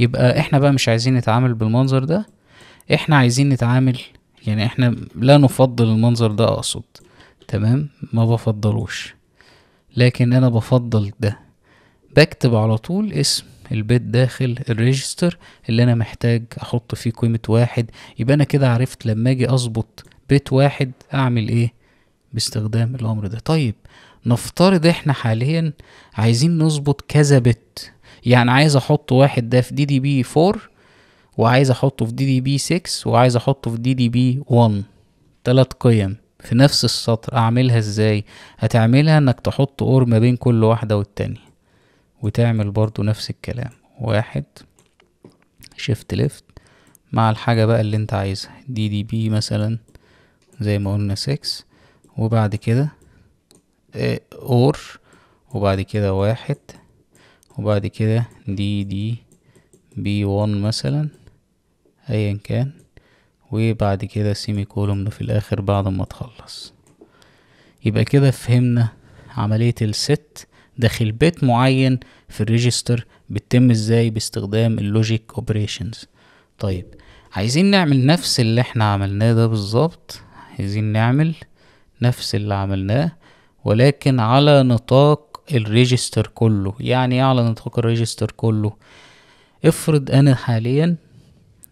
يبقى احنا بقى مش عايزين نتعامل بالمنظر ده احنا عايزين نتعامل يعني احنا لا نفضل المنظر ده اقصد تمام ما بفضلوش لكن انا بفضل ده بكتب على طول اسم البيت داخل الريجستر اللي انا محتاج احط فيه قيمة واحد يبقى انا كده عرفت لما اجي اظبط بيت واحد اعمل ايه باستخدام الامر ده طيب نفترض احنا حاليا عايزين نظبط كذا بت يعني عايز احط واحد ده في دي دي بي 4 وعايز احطه في دي دي بي 6 وعايز احطه في دي دي بي 1 تلات قيم في نفس السطر اعملها ازاي هتعملها انك تحط اور ما بين كل واحدة والتانية وتعمل برضو نفس الكلام واحد شيفت ليفت مع الحاجة بقى اللي انت عايزها دي دي بي مثلا زي ما قلنا 6 وبعد كده آه، اور وبعد كده واحد وبعد كده دي دي بي وان مثلا ايا كان وبعد كده سيمي كولوم في الاخر بعد ما تخلص يبقى كده فهمنا عملية الست داخل بيت معين في الريجستر بتتم ازاي باستخدام اللوجيك اوبريشنز طيب عايزين نعمل نفس اللي احنا عملناه ده بالظبط عايزين نعمل نفس اللي عملناه ولكن على نطاق الريجستر كله يعني على نطاق الريجستر كله افرض انا حاليا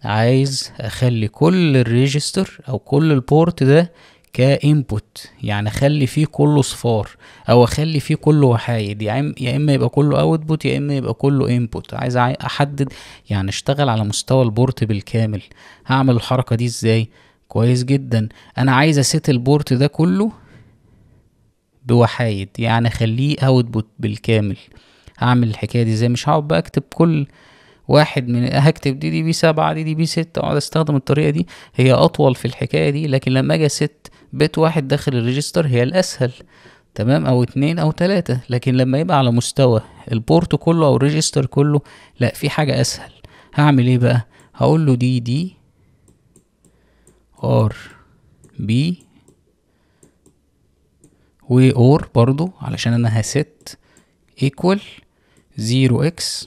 عايز اخلي كل الريجستر او كل البورت ده كانبوت يعني اخلي فيه كله صفار او اخلي فيه كله وحايد يعني يا اما يبقى كله اوتبوت يا اما يبقى كله انبوت عايز احدد يعني اشتغل على مستوى البورت بالكامل هعمل الحركه دي ازاي كويس جدا انا عايز اسيت البورت ده كله بوحايد يعني اخليه اوتبوت بالكامل هعمل الحكايه دي ازاي مش هقعد بقى اكتب كل واحد من هكتب دي دي بي سبعة دي دي بي ستة اقعد استخدم الطريقه دي هي اطول في الحكايه دي لكن لما اجي ست بيت واحد داخل الريجستر هي الاسهل تمام او اتنين او تلاتة لكن لما يبقى على مستوى البورت كله او الريجستر كله لا في حاجه اسهل هعمل ايه بقى هقول له دي دي ار بي و برضو علشان انا هست equal 0x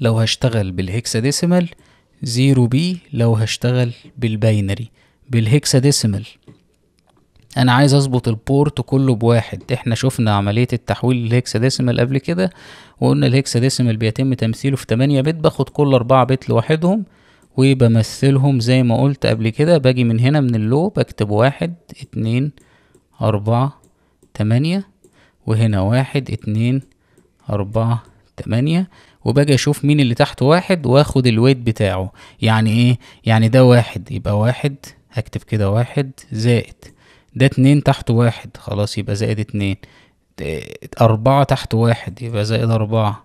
لو هشتغل ديسمال 0b لو هشتغل بالباينري ديسمال انا عايز اظبط البورت كله بواحد احنا شفنا عملية التحويل ديسمال قبل كده وقلنا ديسمال بيتم تمثيله في 8 بت باخد كل 4 بت لوحدهم وبمثلهم زي ما قلت قبل كده باجي من هنا من اللو بكتب واحد اتنين أربعة تمانية وهنا واحد اتنين أربعة تمانية وباجي أشوف مين اللي تحت واحد وآخد الويت بتاعه يعني إيه؟ يعني ده واحد يبقى واحد هكتب كده واحد زائد ده اتنين تحت واحد خلاص يبقى زائد اتنين أربعة تحت واحد يبقى زائد أربعة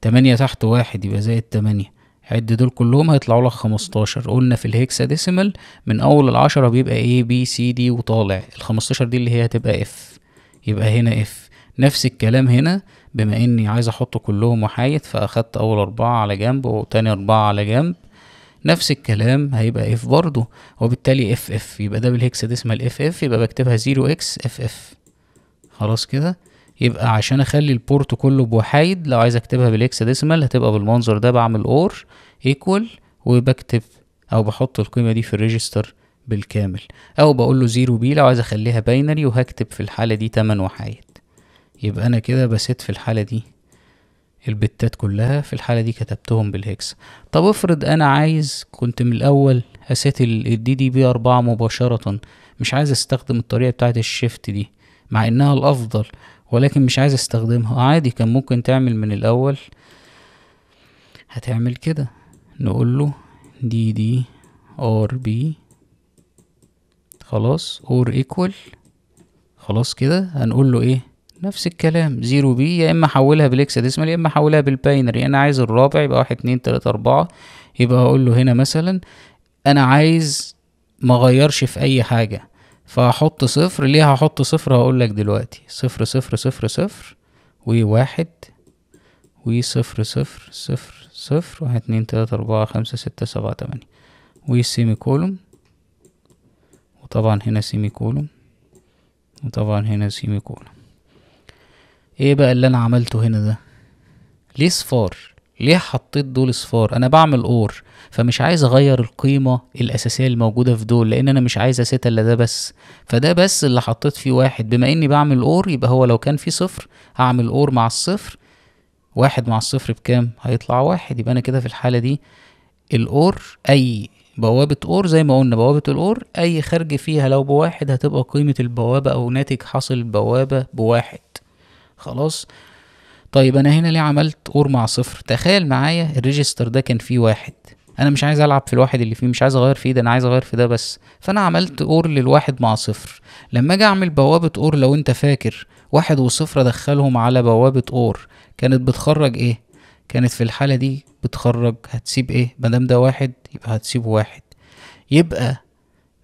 تمانية تحت واحد يبقى زائد تمانية عد دول كلهم هيطلعوا لك 15 قلنا في الهيكسا ديسيمال من اول العشرة بيبقى ايه بي سي دي وطالع ال 15 دي اللي هي هتبقى اف يبقى هنا اف نفس الكلام هنا بما اني عايز احط كلهم وحايد فاخدت اول اربعة على جنب وتاني اربعة على جنب نفس الكلام هيبقى اف برضو وبالتالي اف اف يبقى ده بالهيكسا ديسيمال اف اف يبقى بكتبها 0 اكس اف اف خلاص كده يبقى عشان اخلي البورت كله بوحايد لو عايز اكتبها ديسمال هتبقى بالمنظر ده بعمل اور ايكوال وبكتب او بحط القيمه دي في الريجستر بالكامل او بقول له زيرو بي لو عايز اخليها باينري وهكتب في الحاله دي 8 وحايد يبقى انا كده بسيت في الحاله دي البتات كلها في الحالة دي كتبتهم بالهكس طب افرض انا عايز كنت من الاول اسيت الدي دي بي اربعة مباشرة مش عايز استخدم الطريقة بتاعت الشيفت دي مع انها الافضل ولكن مش عايز استخدمها آه، عادي كان ممكن تعمل من الاول هتعمل كده نقول له دي دي ار بي خلاص اور ايكوال خلاص كده هنقول له ايه نفس الكلام زيرو بي يا اما احولها ديسمال يا اما احولها بالباينري انا عايز الرابع يبقى واحد اتنين تلاتة اربعة يبقى هقول له هنا مثلا انا عايز مغيرش في اي حاجة فهحط صفر ليه هحط صفر هقولك دلوقتي صفر صفر صفر صفر وواحد وصفر صفر صفر صفر واحد اتنين تلاتة أربعة خمسة ستة سبعة تمانية وسيمي كولوم وطبعا هنا سيمي كولوم وطبعا هنا سيمي كولوم ايه بقى اللي انا عملته هنا ده ليه صفار ليه حطيت دول صفار انا بعمل اور فمش عايز اغير القيمه الاساسيه الموجوده في دول لان انا مش عايز اسيت الا ده بس فده بس اللي حطيت فيه واحد بما اني بعمل اور يبقى هو لو كان فيه صفر هعمل اور مع الصفر واحد مع الصفر بكام هيطلع واحد يبقى انا كده في الحاله دي الاور اي بوابة اور زي ما قلنا بوابة الاور اي خارج فيها لو بواحد هتبقى قيمة البوابة او ناتج حاصل البوابة بواحد خلاص طيب انا هنا ليه عملت اور مع صفر تخيل معايا الريجستر ده كان فيه واحد انا مش عايز العب في الواحد اللي فيه مش عايز اغير فيه ده انا عايز اغير في ده بس فانا عملت اور للواحد مع صفر لما اجي اعمل بوابه اور لو انت فاكر واحد وصفر ادخلهم على بوابه اور كانت بتخرج ايه كانت في الحاله دي بتخرج هتسيب ايه مادام ده واحد يبقى هتسيب واحد يبقى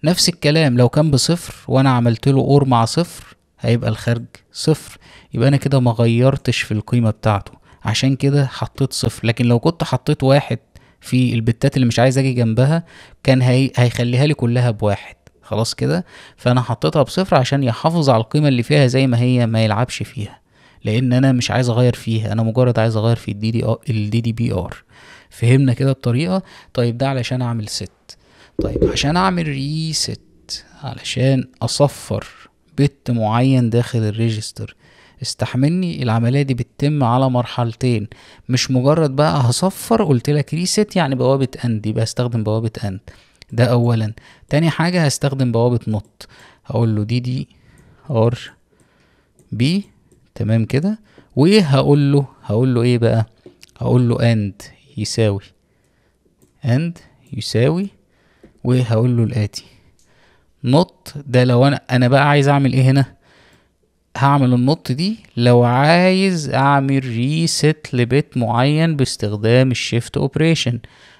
نفس الكلام لو كان بصفر وانا عملت له اور مع صفر هيبقى الخارج صفر يبقى انا كده ما غيرتش في القيمه بتاعته عشان كده حطيت صفر لكن لو كنت حطيت واحد في البتات اللي مش عايز اجي جنبها كان هي... هيخليها لي كلها بواحد خلاص كده فانا حطيتها بصفر عشان يحافظ على القيمه اللي فيها زي ما هي ما يلعبش فيها لان انا مش عايز اغير فيها انا مجرد عايز اغير في الدي دي الدي دي بي ار فهمنا كده الطريقه طيب ده علشان اعمل ست طيب عشان اعمل ريست علشان اصفر بت معين داخل الريجستر استحملني العملية دي بتتم على مرحلتين مش مجرد بقى هصفر قلت لك ريست يعني بوابة اند يبقى استخدم بوابة اند ده اولا تاني حاجة هستخدم بوابة نوت هقول له دي دي ار بي تمام كده وهقول له هقول له ايه بقى هقول له اند يساوي اند يساوي وهقول له الاتي نوت ده لو انا انا بقى عايز اعمل ايه هنا هعمل النوت دي لو عايز اعمل ريست لبيت معين باستخدام الشيفت اوبريشن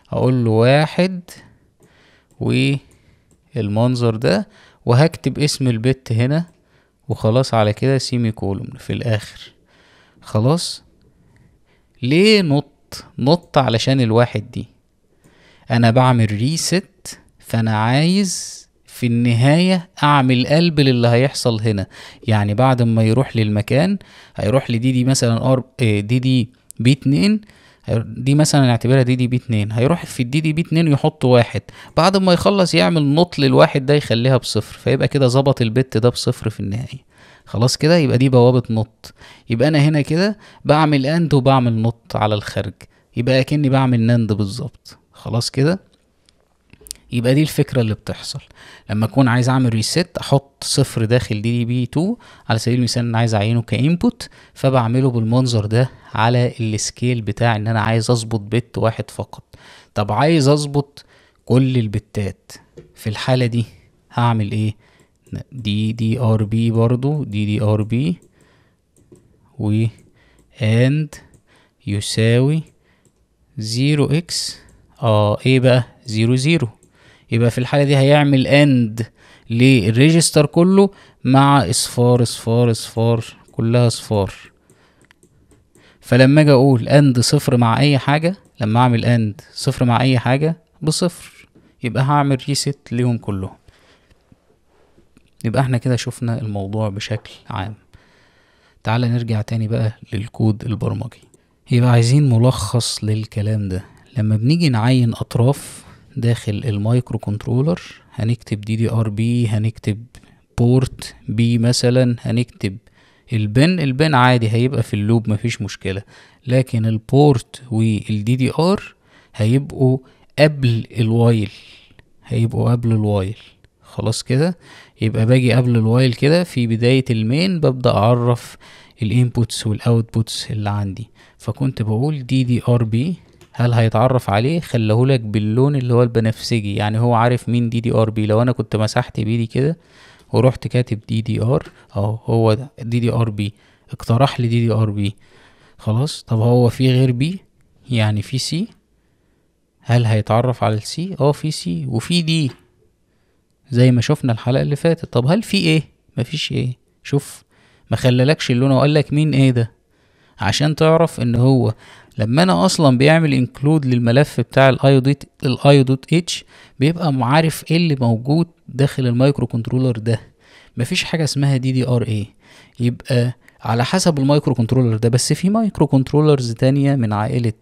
هقول له واحد والمنظر ده وهكتب اسم البيت هنا وخلاص على كده سيمي كولوم في الاخر خلاص ليه نط نط علشان الواحد دي انا بعمل ريست فانا عايز في النهاية أعمل قلب للي هيحصل هنا يعني بعد ما يروح للمكان هيروح لدي دي مثلا ار آه، دي دي بي 2 دي مثلا اعتبرها دي دي بي 2 هيروح في الدي دي بي 2 يحط واحد بعد ما يخلص يعمل نط للواحد ده يخليها بصفر فيبقى كده ظبط البت ده بصفر في النهاية خلاص كده يبقى دي بوابة نط يبقى أنا هنا كده بعمل أند وبعمل نط على الخارج يبقى أكني بعمل نند بالظبط خلاص كده يبقى دي الفكره اللي بتحصل لما اكون عايز اعمل ريست احط صفر داخل دي دي بي 2 على سبيل المثال انا عايز اعينه كانبوت فبعمله بالمنظر ده على السكيل بتاع ان انا عايز اظبط بت واحد فقط طب عايز اظبط كل البتات في الحاله دي هعمل ايه دي دي ار بي برضو دي دي ار بي و اند يساوي 0 اكس اه ايه بقى 0 0 يبقى في الحاله دي هيعمل اند للريجستر كله مع اصفار اصفار اصفار كلها اصفار فلما اجي اقول اند صفر مع اي حاجه لما اعمل اند صفر مع اي حاجه بصفر يبقى هعمل ريست ليهم كلهم يبقى احنا كده شفنا الموضوع بشكل عام تعال نرجع تاني بقى للكود البرمجي يبقى عايزين ملخص للكلام ده لما بنيجي نعين اطراف داخل المايكرو كنترولر هنكتب دي دي ار بي هنكتب بورت بي مثلا هنكتب البن البن عادي هيبقى في اللوب مفيش مشكلة لكن البورت والدي دي ار هيبقوا قبل الوايل هيبقوا قبل الوايل خلاص كده يبقى باجي قبل الوايل كده في بداية المين ببدأ أعرف الانبوتس والاوتبوتس اللي عندي فكنت بقول دي دي ار بي هل هيتعرف عليه خلهولك باللون اللي هو البنفسجي يعني هو عارف مين دي دي ار بي لو انا كنت مسحت بايدي كده ورحت كاتب دي دي ار اهو هو دي دي ار بي اقترح لي دي دي ار بي خلاص طب هو في غير بي يعني في سي هل هيتعرف على السي اه في سي وفي دي زي ما شفنا الحلقه اللي فاتت طب هل في ايه مفيش ايه شوف ما خلالكش اللون وقال لك مين ايه ده عشان تعرف ان هو لما انا اصلا بيعمل انكلود للملف بتاع الاي دوت الاي دوت اتش بيبقى معارف ايه اللي موجود داخل المايكرو كنترولر ده مفيش حاجه اسمها دي دي ار اي يبقى على حسب المايكرو كنترولر ده بس في مايكرو كنترولرز تانية من عائله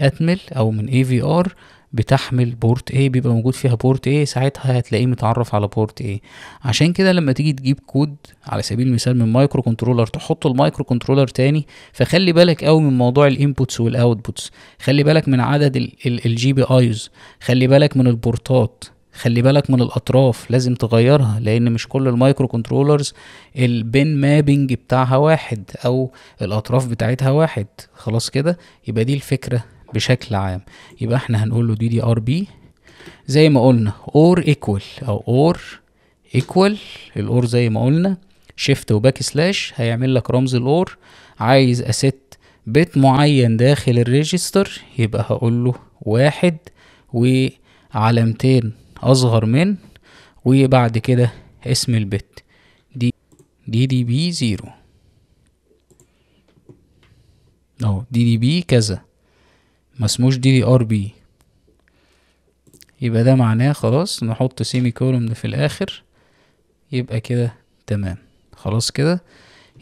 اتمل او من اي في ار بتحمل بورت ايه بيبقى موجود فيها بورت ايه ساعتها هتلاقيه متعرف على بورت ايه عشان كده لما تيجي تجيب كود على سبيل المثال من مايكرو كنترولر تحط المايكرو كنترولر تاني فخلي بالك قوي من موضوع الانبوتس والاوتبوتس خلي بالك من عدد الجي بي ايز خلي بالك من البورتات خلي بالك من الاطراف لازم تغيرها لان مش كل المايكرو كنترولرز البين مابنج بتاعها واحد او الاطراف بتاعتها واحد خلاص كده يبقى دي الفكره بشكل عام يبقى احنا هنقول له دي دي ار بي زي ما قلنا اور ايكوال او اور ايكوال الاور زي ما قلنا شيفت وباك سلاش هيعمل لك رمز الاور عايز اسيت بيت معين داخل الريجستر يبقى هقول له واحد وعلامتين اصغر من وبعد كده اسم البيت دي دي دي بي زيرو اهو دي دي بي كذا ما اسموش دي دي ار بي يبقى ده معناه خلاص نحط سيمي كولوم في الاخر يبقى كده تمام خلاص كده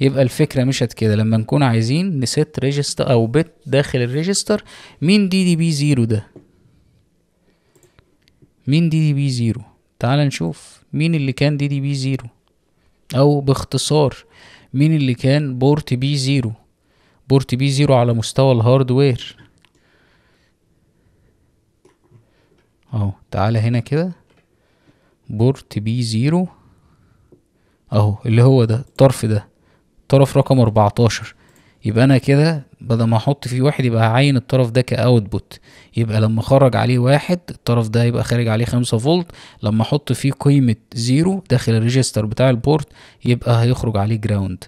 يبقى الفكره مشت كده لما نكون عايزين نست ريجستر او بت داخل الريجستر مين دي دي بي زيرو ده مين دي دي بي زيرو تعال نشوف مين اللي كان دي دي بي زيرو او باختصار مين اللي كان بورت بي زيرو بورت بي زيرو على مستوى الهاردوير اهو تعالى هنا كده بورت بي زيرو اهو اللي هو ده الطرف ده طرف رقم اربعتاشر يبقى انا كده بدل ما احط فيه واحد يبقى هعين الطرف ده كاوتبوت يبقى لما اخرج عليه واحد الطرف ده يبقى خارج عليه خمسة فولت لما احط فيه قيمة زيرو داخل الريجستر بتاع البورت يبقى هيخرج عليه جراوند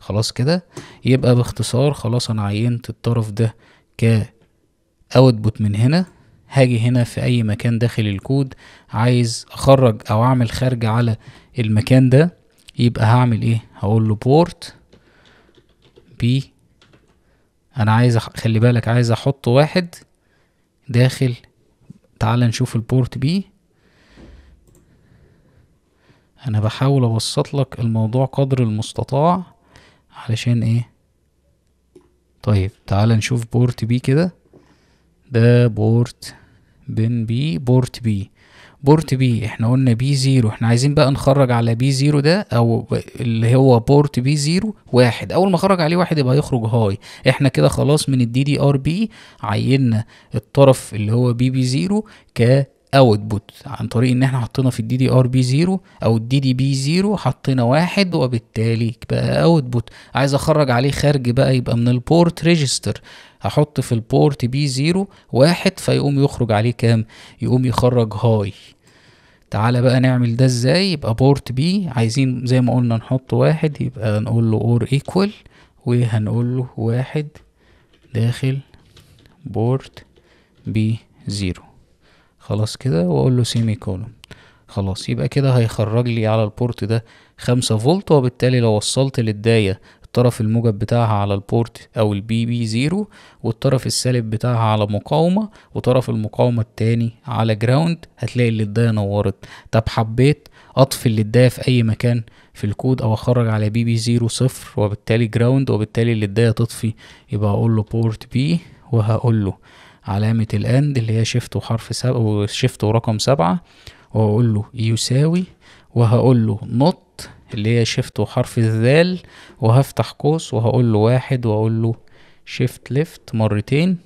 خلاص كده يبقى باختصار خلاص انا عينت الطرف ده كاوتبوت من هنا هاجي هنا في اي مكان داخل الكود عايز اخرج او اعمل خارج على المكان ده يبقى هعمل ايه هقول له بورت بي انا عايز خلي بالك عايز احط واحد داخل تعال نشوف البورت بي انا بحاول ابسط لك الموضوع قدر المستطاع علشان ايه طيب تعال نشوف بورت بي كده ده بورت بن بي بورت بي بورت بي احنا قلنا بي زيرو احنا عايزين بقى نخرج على بي زيرو ده او اللي هو بورت بي زيرو واحد اول ما اخرج عليه واحد يبقى هيخرج هاي احنا كده خلاص من الدي دي ار بي عينا الطرف اللي هو بي بي زيرو ك اوتبوت عن طريق ان احنا حطينا في الدي دي ار بي 0 او الدي دي بي 0 حطينا واحد وبالتالي بقى اوتبوت عايز اخرج عليه خارج بقى يبقى من البورت ريجستر هحط في البورت بي 0 واحد فيقوم يخرج عليه كام يقوم يخرج هاي تعالى بقى نعمل ده ازاي يبقى بورت بي عايزين زي ما قلنا نحط واحد يبقى نقول له اور ايكوال وهنقول له واحد داخل بورت بي زيرو خلاص كده واقول له سيمي كولوم خلاص يبقى كده هيخرج لي على البورت ده خمسة فولت وبالتالي لو وصلت للداية الطرف الموجب بتاعها على البورت او البي بي زيرو والطرف السالب بتاعها على مقاومة وطرف المقاومة التاني على جراوند هتلاقي الداية نورت طب حبيت اطفي الداية في اي مكان في الكود او اخرج على بي بي زيرو صفر وبالتالي جراوند وبالتالي الداية تطفي يبقى اقول له بورت بي وهقول له علامة الاند اللي هي شيفت وحرف سبعة وشيفت ورقم سبعة وهقول له يساوي وهقول له نط اللي هي شيفت وحرف الذال وهفتح قوس وهقول له واحد وهقول له شيفت ليفت مرتين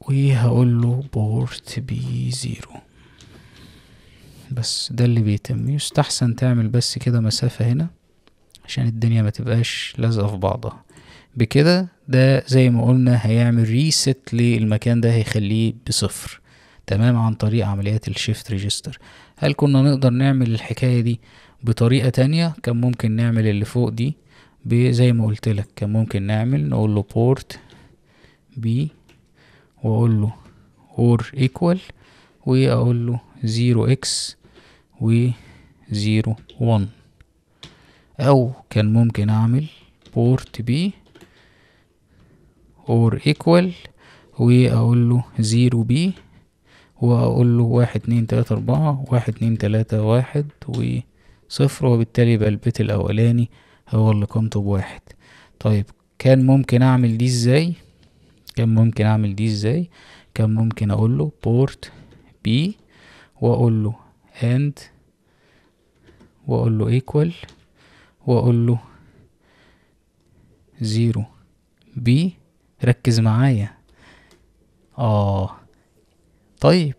وهقول له بورت بي زيرو بس ده اللي بيتم يستحسن تعمل بس كده مسافة هنا عشان الدنيا ما تبقاش لازقة في بعضها بكده ده زي ما قلنا هيعمل ريست للمكان ده هيخليه بصفر تمام عن طريق عمليات الشيفت ريجستر هل كنا نقدر نعمل الحكاية دي بطريقة تانية كان ممكن نعمل اللي فوق دي زي ما قلت لك كان ممكن نعمل نقول له بورت بي واقول له اور ايكوال واقول له 0 اكس و 0 1 او كان ممكن اعمل بورت بي اور ايكوال واقول له زيرو بي واقول له واحد اتنين تلاتة اربعة واحد اتنين تلاتة واحد وصفر وبالتالي يبقى البيت الاولاني هو اللي قمت بواحد طيب كان ممكن اعمل دي ازاي كان ممكن اعمل دي ازاي كان ممكن اقول له بورت بي واقول له اند واقول له ايكوال واقول له زيرو بي ركز معايا اه طيب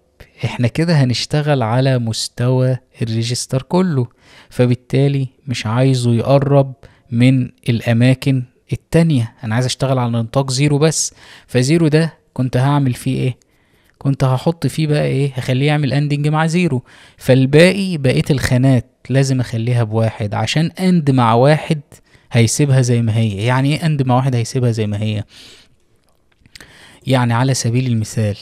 احنا كده هنشتغل على مستوى الريجستر كله فبالتالي مش عايزه يقرب من الاماكن التانية انا عايز اشتغل على نطاق زيرو بس فزيرو ده كنت هعمل فيه ايه كنت هحط فيه بقى ايه هخليه يعمل اندنج مع زيرو فالباقي بقية الخانات لازم اخليها بواحد عشان اند مع واحد هيسيبها زي ما هي يعني ايه اند مع واحد هيسيبها زي ما هي يعني على سبيل المثال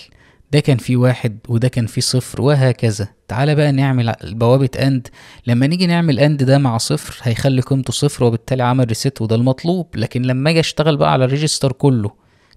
ده كان فيه واحد وده كان فيه صفر وهكذا تعالى بقى نعمل بوابة اند لما نيجي نعمل اند ده مع صفر هيخلي قيمته صفر وبالتالي عمل ريست وده المطلوب لكن لما اجي اشتغل بقى على الريجستر كله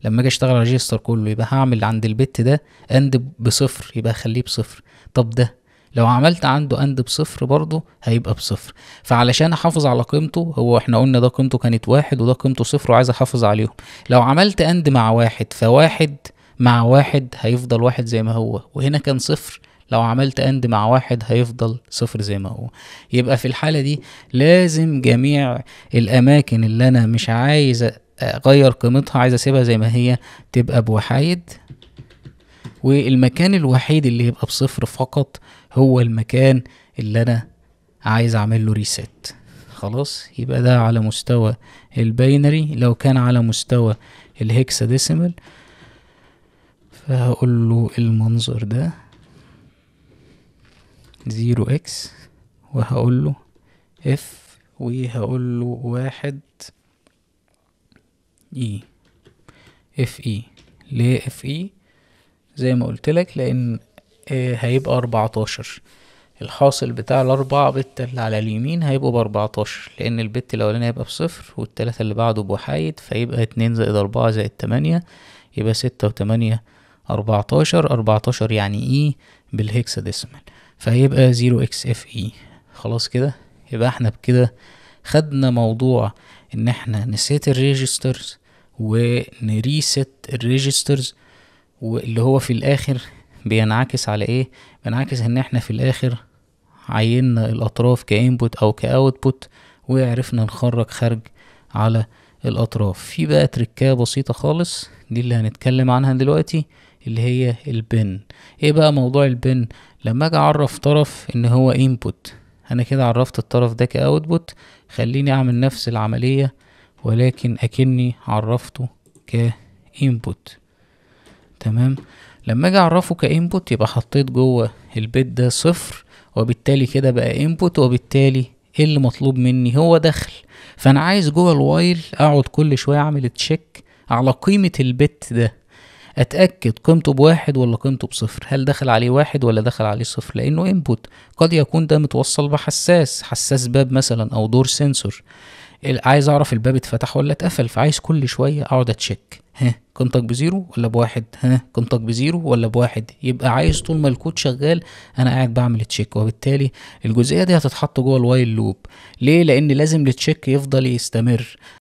لما اجي اشتغل على الريجستر كله يبقى هعمل عند البت ده اند بصفر يبقى هخليه بصفر طب ده لو عملت عنده اند بصفر برضه هيبقى بصفر فعلشان احافظ على قيمته هو احنا قلنا ده قيمته كانت واحد وده قيمته صفر وعايز احافظ عليهم لو عملت اند مع واحد فواحد مع واحد هيفضل واحد زي ما هو وهنا كان صفر لو عملت اند مع واحد هيفضل صفر زي ما هو يبقى في الحالة دي لازم جميع الأماكن اللي أنا مش عايز أغير قيمتها عايز أسيبها زي ما هي تبقى بوحايد والمكان الوحيد اللي يبقى بصفر فقط هو المكان اللي انا عايز اعمل له ريسيت خلاص يبقى ده على مستوى الباينري لو كان على مستوى ديسيمال فهقول له المنظر ده 0 اكس وهقول له اف وهقول له واحد اي اف اي ليه اف اي e؟ زي ما قلت لك لان إيه، هيبقى أربعتاشر الحاصل بتاع الأربعة بت اللي على اليمين هيبقوا بأربعتاشر لأن البت الأولاني هيبقى بصفر والتلاتة اللي بعده بوحايد فيبقى اتنين زائد أربعة زائد تمانية يبقى ستة وتمانية أربعتاشر أربعتاشر يعني e إيه ديسمال فهيبقى زيرو إكس إف إي e. خلاص كده يبقى احنا بكده خدنا موضوع ان احنا نسيت الريجسترز ونريست الريجسترز واللي هو في الاخر بينعكس على ايه بينعكس ان احنا في الاخر عينا الاطراف كانبوت او كاوتبوت وعرفنا نخرج خارج على الاطراف في بقى تركايه بسيطه خالص دي اللي هنتكلم عنها دلوقتي اللي هي البن ايه بقى موضوع البن لما اجي اعرف طرف ان هو انبوت انا كده عرفت الطرف ده كاوتبوت خليني اعمل نفس العمليه ولكن اكني عرفته كانبوت تمام لما اجي اعرفه كانبوت يبقى حطيت جوه البيت ده صفر وبالتالي كده بقى انبوت وبالتالي ايه اللي مطلوب مني هو دخل فانا عايز جوه الوايل اقعد كل شويه اعمل تشيك على قيمه البت ده اتاكد قيمته بواحد ولا قيمته بصفر هل دخل عليه واحد ولا دخل عليه صفر لانه انبوت قد يكون ده متوصل بحساس حساس باب مثلا او دور سنسور عايز اعرف الباب اتفتح ولا اتقفل فعايز كل شويه اقعد اتشيك ها كنتك بزيرو ولا بواحد ها كنتك بزيرو ولا بواحد يبقى عايز طول ما الكود شغال انا قاعد بعمل تشيك وبالتالي الجزئيه دي هتتحط جوه الوايل لوب ليه لان لازم التشيك يفضل يستمر